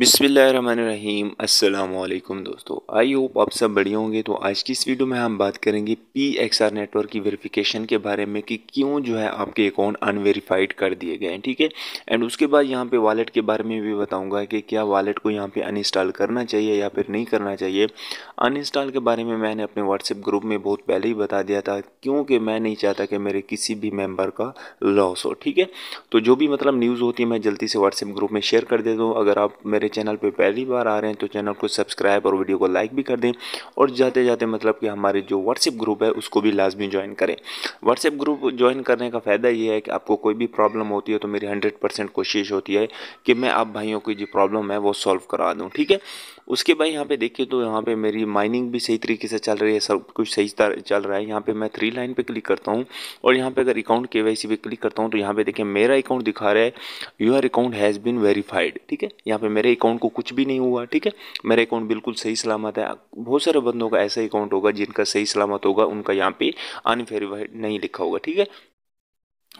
बिसमीम अल्लाम दोस्तों आई होप आप सब बढ़िया होंगे तो आज की इस वीडियो में हम बात करेंगे पी एक्स आर नेटवर्क की वेरिफिकेशन के बारे में कि क्यों जो है आपके अकाउंट अनवेरीफाइड कर दिए गए हैं ठीक है एंड उसके बाद यहाँ पे वॉलेट के बारे में भी बताऊँगा कि क्या वॉलेट को यहाँ पे अनइंस्टॉल करना चाहिए या फिर नहीं करना चाहिए अनइंस्टॉल के बारे में मैंने अपने व्हाट्सएप ग्रुप में बहुत पहले ही बता दिया था क्योंकि मैं नहीं चाहता कि मेरे किसी भी मेम्बर का लॉस हो ठीक है तो जो भी मतलब न्यूज़ होती है मैं जल्दी से व्हाट्सएप ग्रुप में शेयर कर देता हूँ अगर आप मेरे चैनल पे पहली बार आ रहे हैं तो चैनल को सब्सक्राइब और वीडियो को लाइक भी कर दें और जाते जाते मतलब कि हमारे जो व्हाट्सएप ग्रुप है उसको भी लाजमी ज्वाइन करें व्हाट्सएप ग्रुप ज्वाइन करने का फ़ायदा ये है कि आपको कोई भी प्रॉब्लम होती है तो मेरी हंड्रेड कोशिश होती है कि मैं आप भाइयों की जो प्रॉब्लम है वो सॉल्व करा दूँ ठीक है उसके बाद यहाँ पे देखिए तो यहाँ पे मेरी माइनिंग भी सही तरीके से चल रही है सब कुछ सही चल रहा है यहाँ पे मैं थ्री लाइन पे क्लिक करता हूँ और यहाँ पे अगर अकाउंट के वाई पे क्लिक करता हूँ तो यहाँ पे देखिए मेरा अकाउंट दिखा रहा है your account has been verified ठीक है यहाँ पे मेरे अकाउंट को कुछ भी नहीं हुआ ठीक है मेरा अकाउंट बिल्कुल सही सलामत है बहुत सारे बंदों का ऐसा अकाउंट होगा जिनका सही सलामत होगा उनका यहाँ पे अनवेरीफाइड नहीं लिखा होगा ठीक है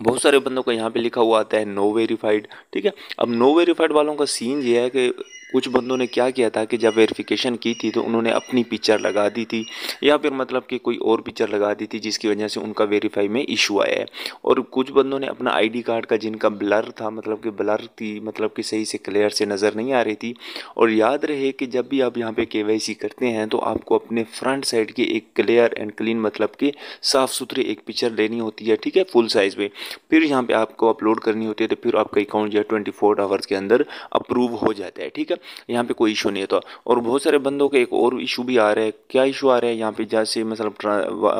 बहुत सारे बंदों का यहाँ पे लिखा हुआ आता है नो वेरीफाइड ठीक है अब नो वेरीफाइड वालों का सीन ये है कि कुछ बंदों ने क्या किया था कि जब वेरिफिकेशन की थी तो उन्होंने अपनी पिक्चर लगा दी थी या फिर मतलब कि कोई और पिक्चर लगा दी थी जिसकी वजह से उनका वेरीफाई में इशू आया है और कुछ बंदों ने अपना आईडी कार्ड का जिनका ब्लर था मतलब कि ब्लर थी मतलब कि सही से क्लियर से नज़र नहीं आ रही थी और याद रहे कि जब भी आप यहाँ पर के करते हैं तो आपको अपने फ्रंट साइड की एक क्लियर एंड क्लीन मतलब कि साफ़ सुथरी एक पिक्चर लेनी होती है ठीक है फुल साइज़ में फिर यहाँ पर आपको अपलोड करनी होती है तो फिर आपका अकाउंट जो है ट्वेंटी आवर्स के अंदर अप्रूव हो जाता है ठीक है यहाँ पे कोई इशू नहीं होता तो। और बहुत सारे बंदों के एक और इशू भी आ रहा है क्या इशू आ रहा है यहाँ पे जैसे मतलब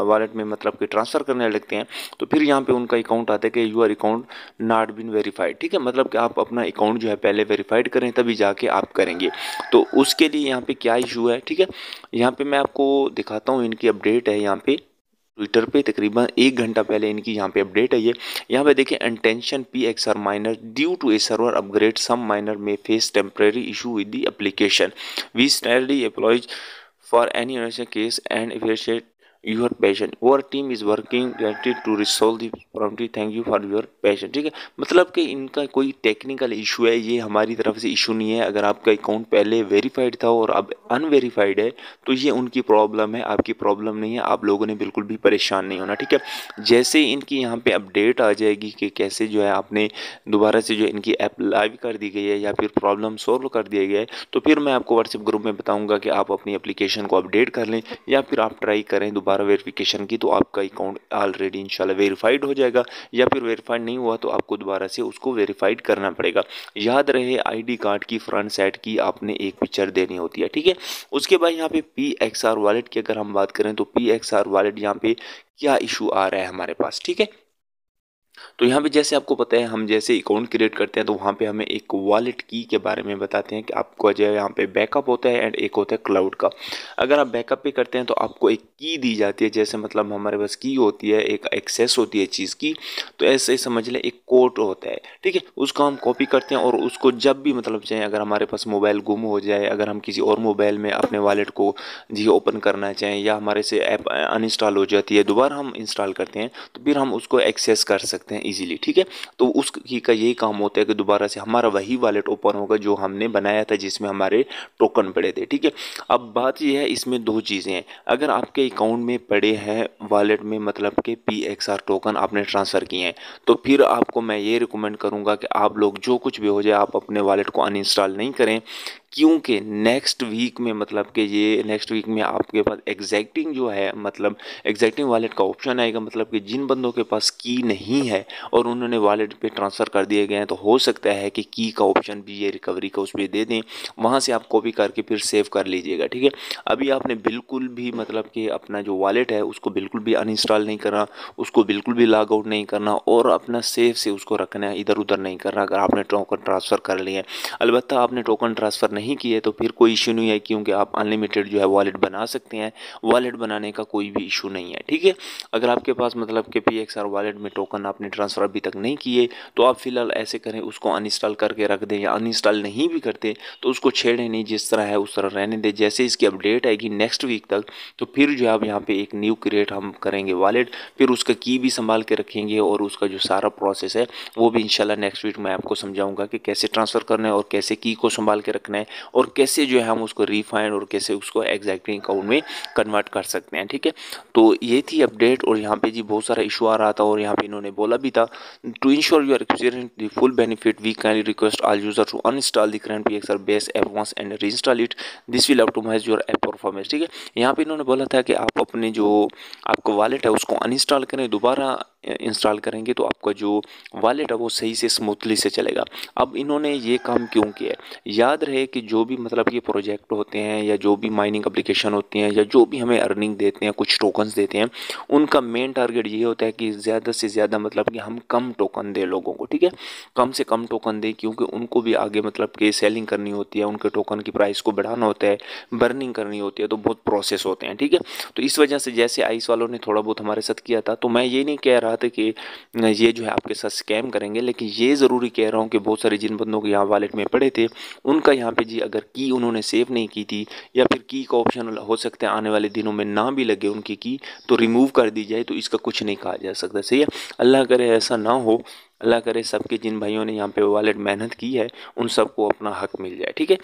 वॉलेट में मतलब कि ट्रांसफ़र करने लगते हैं तो फिर यहाँ पे उनका अकाउंट आता है कि you are account not been verified ठीक है मतलब कि आप अपना अकाउंट जो है पहले वेरीफाइड करें तभी जाके आप करेंगे तो उसके लिए यहाँ पर क्या इशू है ठीक है यहाँ पर मैं आपको दिखाता हूँ इनकी अपडेट है यहाँ पर ट्विटर पे तकरीबन एक घंटा पहले इनकी यहाँ पे अपडेट आई है यहाँ पे देखिए attention P X R miner due to a server upgrade some miner may face temporary issue with the application we sincerely apologise for any case and appreciate your patience our team is working to resolve the problem thank you for your patience ठीक है मतलब कि इनका कोई technical issue है ये हमारी तरफ से इशू नहीं है अगर आपका अकाउंट पहले वेरीफाइड था और अब अनवेरीफाइड है तो ये उनकी प्रॉब्लम है आपकी प्रॉब्लम नहीं है आप लोगों ने बिल्कुल भी परेशान नहीं होना ठीक है जैसे इनकी यहाँ पर अपडेट आ जाएगी कि कैसे जो है आपने दोबारा से जो इनकी ऐप लाइव कर दी गई है या फिर प्रॉब्लम सॉल्व कर दिया गया है तो फिर मैं आपको व्हाट्सएप ग्रुप में बताऊँगा कि आप अपनी अपलिकेशन को अपडेट कर लें या फिर आप ट्राई करें दोबारा दोबारा वेरिफिकेशन की तो आपका अकाउंट ऑलरेडी इंशाल्लाह वेरीफाइड हो जाएगा या फिर वेरीफाइड नहीं हुआ तो आपको दोबारा से उसको वेरीफाइड करना पड़ेगा याद रहे आईडी कार्ड की फ्रंट साइड की आपने एक पिक्चर देनी होती है ठीक है उसके बाद यहाँ पे पी एक्स आर वॉलेट की अगर हम बात करें तो पी एक्स आर वॉलेट यहाँ पे क्या इशू आ रहा है हमारे पास ठीक है तो यहाँ पे जैसे आपको पता है हम जैसे अकाउंट क्रिएट करते हैं तो वहाँ पे हमें एक वॉलेट की के बारे में बताते हैं कि आपको जो है यहाँ पे बैकअप होता है एंड एक होता है क्लाउड का अगर आप बैकअप पे करते हैं तो आपको एक की दी जाती है जैसे मतलब हमारे पास की होती है एक एक्सेस होती है चीज़ की तो ऐसे समझ लें एक कोट होता है ठीक है उसको हम कॉपी करते हैं और उसको जब भी मतलब चाहें अगर हमारे पास मोबाइल गुम हो जाए अगर हम किसी और मोबाइल में अपने वॉलेट को जी ओपन करना चाहें या हमारे से ऐप अनइंस्टॉल हो जाती है दोबारा हम इंस्टॉल करते हैं तो फिर हम उसको एक्सेस कर सकते हैं सकते हैं इजीली ठीक है तो उसकी का यही काम होता है कि दोबारा से हमारा वही वॉलेट ओपन होगा जो हमने बनाया था जिसमें हमारे टोकन पड़े थे ठीक है अब बात यह है इसमें दो चीज़ें हैं अगर आपके अकाउंट में पड़े हैं वॉलेट में मतलब कि पी एक्स आर टोकन आपने ट्रांसफ़र किए हैं तो फिर आपको मैं ये रिकमेंड करूँगा कि आप लोग जो कुछ भी हो जाए आप अपने वालेट को अनइंस्टॉल नहीं करें क्योंकि नेक्स्ट वीक में मतलब कि ये नेक्स्ट वीक में आपके पास एग्जैक्टिंग जो है मतलब एग्जैक्टिंग वालेट का ऑप्शन आएगा मतलब कि जिन बंदों के पास की नहीं है और उन्होंने वालेट पे ट्रांसफ़र कर दिए गए हैं तो हो सकता है कि की का ऑप्शन भी ये रिकवरी का उस पर दे दें वहाँ से आप कॉपी करके फिर सेव कर लीजिएगा ठीक है अभी आपने बिल्कुल भी मतलब कि अपना जो वालेट है उसको बिल्कुल भी अनइंस्टॉल नहीं करना उसको बिल्कुल भी लॉग आउट नहीं करना और अपना सेफ से उसको रखना है इधर उधर नहीं करना अगर आपने टोकन ट्रांसफ़र कर लिया है अलबत्त आपने टोकन ट्रांसफ़र नहीं किए तो फिर कोई इशू नहीं है क्योंकि आप अनलिमिटेड जो है वॉलेट बना सकते हैं वॉलेट बनाने का कोई भी इशू नहीं है ठीक है अगर आपके पास मतलब कि पी एक्स आर वॉलेट में टोकन आपने ट्रांसफ़र अभी तक नहीं किए तो आप फ़िलहाल ऐसे करें उसको अनइंस्टॉल करके रख दें या अनइंस्टॉल नहीं भी करते तो उसको छेड़ें नहीं जिस तरह है उस तरह रहने दें जैसे इसकी अपडेट आएगी नेक्स्ट वीक तक तो फिर जो है आप यहाँ पर एक न्यू क्रिएट हम करेंगे वॉलेट फिर उसका की भी संभाल के रखेंगे और उसका जो सारा प्रोसेस है वो भी इंशाल्लाह नेक्स्ट वीक मैं आपको समझाऊंगा कि कैसे ट्रांसफ़र करना है और कैसे की को संभाल के रखना है और कैसे जो है हम उसको रिफाइंड और कैसे उसको एग्जैक्टली अकाउंट में कन्वर्ट कर सकते हैं ठीक है तो ये थी अपडेट और यहाँ पे जी बहुत सारा इशू आ रहा था और यहाँ पे इन्होंने बोला भी था to ensure your experience the full benefit we can request all user to uninstall the current P X R base app once and install it this will optimise your app performance ठीक है यहाँ पे इन्होंने बोला था कि आप अपने जो आपका वॉलेट है उसको अनइंस्टॉल करें दोबारा इंस्टॉल करेंगे तो आपका जो वॉलेट है वो सही से स्मूथली से चलेगा अब इन्होंने ये काम क्यों किया याद रहे कि जो भी मतलब ये प्रोजेक्ट होते हैं या जो भी माइनिंग अप्लीकेशन होती हैं या जो भी हमें अर्निंग देते हैं कुछ टोकन्स देते हैं उनका मेन टारगेट ये होता है कि ज़्यादा से ज़्यादा मतलब कि हम कम टोकन दें लोगों को ठीक है कम से कम टोकन दें क्योंकि उनको भी आगे मतलब कि सेलिंग करनी होती है उनके टोकन की प्राइस को बढ़ाना होता है बर्निंग करनी होती है तो बहुत प्रोसेस होते हैं ठीक है तो इस वजह से जैसे आइस वालों ने थोड़ा बहुत हमारे साथ किया था तो मैं ये नहीं कह रहा रहा था कि ये जो है आपके साथ स्कैम करेंगे लेकिन ये ज़रूरी कह रहा हूँ कि बहुत सारे जिन बंदों के यहाँ वालेट में पड़े थे उनका यहाँ पे जी अगर की उन्होंने सेव नहीं की थी या फिर की का ऑप्शन हो सकता है आने वाले दिनों में ना भी लगे उनकी की तो रिमूव कर दी जाए तो इसका कुछ नहीं कहा जा सकता सही है अल्लाह करे ऐसा ना हो अल्लाह करे सबके जिन भाइयों ने यहाँ पे वॉलेट मेहनत की है उन सबको अपना हक मिल जाए ठीक है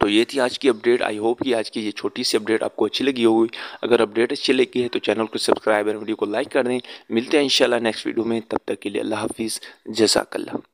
तो ये थी आज की अपडेट आई होप कि आज की ये छोटी सी अपडेट आपको अच्छी लगी होगी अगर अपडेट अच्छी लगी है तो चैनल को सब्सक्राइब और वीडियो को लाइक कर दें मिलते हैं इंशाल्लाह नेक्स्ट वीडियो में तब तक के लिए अल्लाह हाफिज़ जजाकल्ला